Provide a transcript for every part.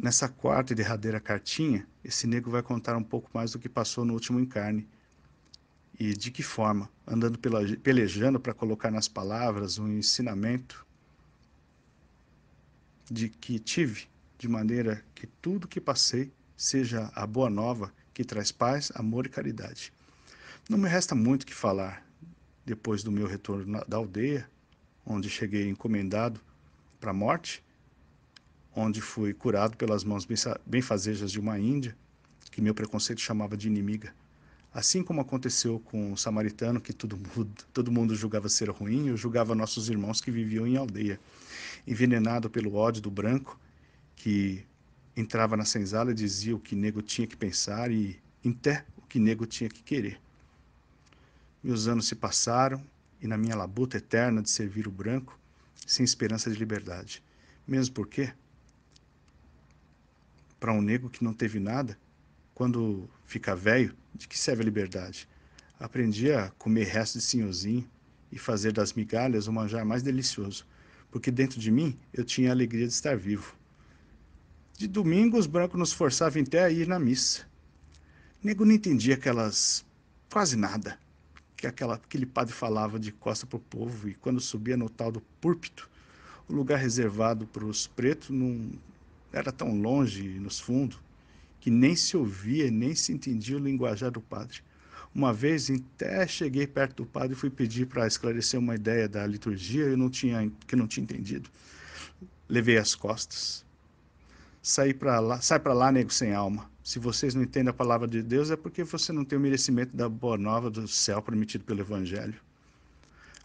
Nessa quarta e derradeira cartinha, esse nego vai contar um pouco mais do que passou no último encarne e de que forma, andando pelejando para colocar nas palavras um ensinamento de que tive, de maneira que tudo que passei seja a boa nova que traz paz, amor e caridade. Não me resta muito que falar depois do meu retorno da aldeia, onde cheguei encomendado para a morte, onde fui curado pelas mãos benfazejas de uma índia, que meu preconceito chamava de inimiga. Assim como aconteceu com o samaritano, que todo mundo, todo mundo julgava ser ruim, eu julgava nossos irmãos que viviam em aldeia. Envenenado pelo ódio do branco, que entrava na senzala e dizia o que negro tinha que pensar e, em té, o que negro tinha que querer. Meus anos se passaram e, na minha labuta eterna de servir o branco, sem esperança de liberdade. Mesmo porque para um negro que não teve nada, quando fica velho, de que serve a liberdade? Aprendi a comer restos de senhorzinho e fazer das migalhas o manjar mais delicioso, porque dentro de mim eu tinha a alegria de estar vivo. De domingo, os brancos nos forçavam até a ir na missa. O nego não entendia aquelas. quase nada que aquela, aquele padre falava de costa para o povo, e quando subia no tal do púlpito, o lugar reservado para os pretos não, era tão longe, nos fundos, que nem se ouvia, nem se entendia o linguajar do padre. Uma vez até cheguei perto do padre e fui pedir para esclarecer uma ideia da liturgia eu não tinha, que eu não tinha entendido. Levei as costas. Saí para lá, sai para lá, nego sem alma. Se vocês não entendem a palavra de Deus é porque você não tem o merecimento da boa nova do céu prometido pelo evangelho.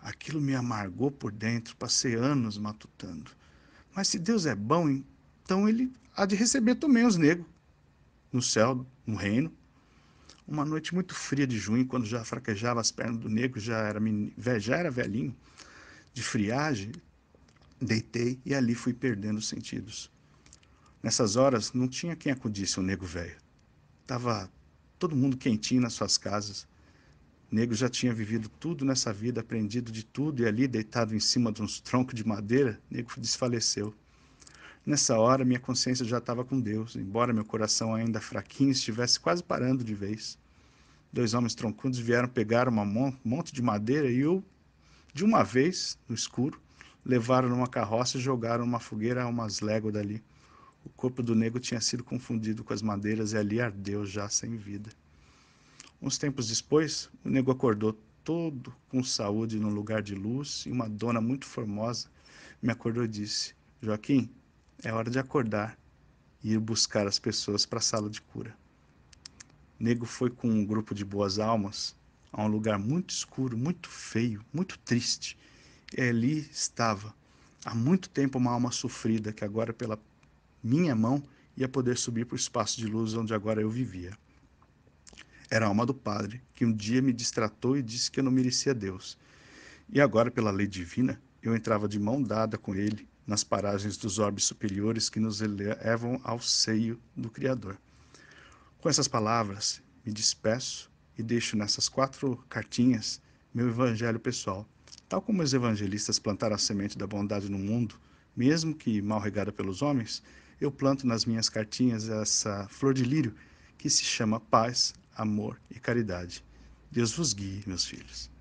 Aquilo me amargou por dentro, passei anos matutando. Mas se Deus é bom, então ele há de receber também os negros no céu, no reino. Uma noite muito fria de junho, quando já fraquejava as pernas do negro, já era, já era velhinho, de friagem, deitei e ali fui perdendo os sentidos. Nessas horas não tinha quem acudisse o negro velho. Tava todo mundo quentinho nas suas casas. O negro já tinha vivido tudo nessa vida, aprendido de tudo, e ali, deitado em cima de uns troncos de madeira, o negro desfaleceu. Nessa hora, minha consciência já estava com Deus, embora meu coração ainda fraquinho estivesse quase parando de vez. Dois homens troncudos vieram pegar um monte de madeira e eu, de uma vez, no escuro, levaram numa carroça e jogaram uma fogueira a umas léguas dali. O corpo do negro tinha sido confundido com as madeiras e ali ardeu já sem vida. Uns tempos depois, o negro acordou todo com saúde num lugar de luz e uma dona muito formosa me acordou e disse: Joaquim, é hora de acordar e ir buscar as pessoas para a sala de cura. Nego foi com um grupo de boas almas a um lugar muito escuro, muito feio, muito triste. E ali estava, há muito tempo, uma alma sofrida que agora, pela minha mão, ia poder subir para o espaço de luz onde agora eu vivia. Era a alma do Padre, que um dia me distratou e disse que eu não merecia Deus. E agora, pela lei divina, eu entrava de mão dada com ele nas paragens dos orbes superiores que nos elevam ao seio do Criador. Com essas palavras, me despeço e deixo nessas quatro cartinhas meu evangelho pessoal. Tal como os evangelistas plantaram a semente da bondade no mundo, mesmo que mal regada pelos homens, eu planto nas minhas cartinhas essa flor de lírio que se chama paz, amor e caridade. Deus vos guie, meus filhos.